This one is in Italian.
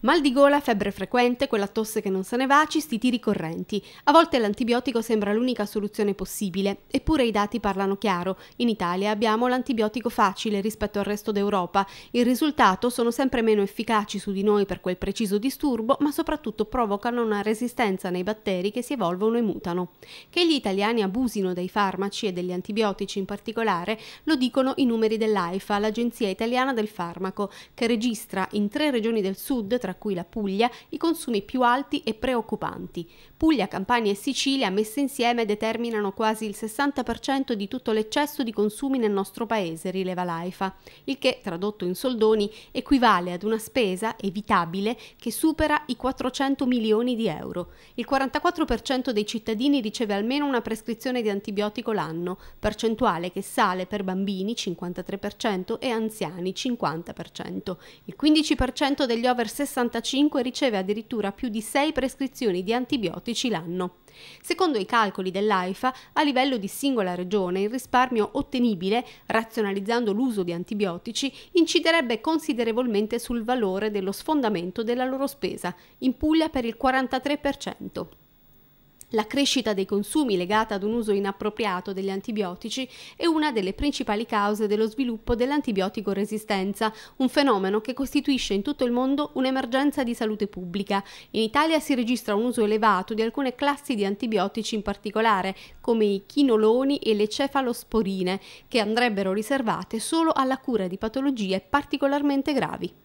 Mal di gola, febbre frequente, quella tosse che non se ne va, cistiti ricorrenti. A volte l'antibiotico sembra l'unica soluzione possibile, eppure i dati parlano chiaro. In Italia abbiamo l'antibiotico facile rispetto al resto d'Europa. Il risultato sono sempre meno efficaci su di noi per quel preciso disturbo, ma soprattutto provocano una resistenza nei batteri che si evolvono e mutano. Che gli italiani abusino dei farmaci e degli antibiotici in particolare, lo dicono i numeri dell'AIFA, l'Agenzia Italiana del Farmaco, che registra in tre regioni del sud, tra cui la Puglia, i consumi più alti e preoccupanti. Puglia, Campania e Sicilia messe insieme determinano quasi il 60% di tutto l'eccesso di consumi nel nostro paese, rileva l'AIFA, il che, tradotto in soldoni, equivale ad una spesa evitabile che supera i 400 milioni di euro. Il 44% dei cittadini riceve almeno una prescrizione di antibiotico l'anno, percentuale che sale per bambini 53% e anziani 50%. Il 15% degli over 60 65 riceve addirittura più di 6 prescrizioni di antibiotici l'anno. Secondo i calcoli dell'AIFA, a livello di singola regione il risparmio ottenibile, razionalizzando l'uso di antibiotici, inciderebbe considerevolmente sul valore dello sfondamento della loro spesa, in Puglia per il 43%. La crescita dei consumi legata ad un uso inappropriato degli antibiotici è una delle principali cause dello sviluppo dell'antibiotico resistenza, un fenomeno che costituisce in tutto il mondo un'emergenza di salute pubblica. In Italia si registra un uso elevato di alcune classi di antibiotici in particolare, come i chinoloni e le cefalosporine, che andrebbero riservate solo alla cura di patologie particolarmente gravi.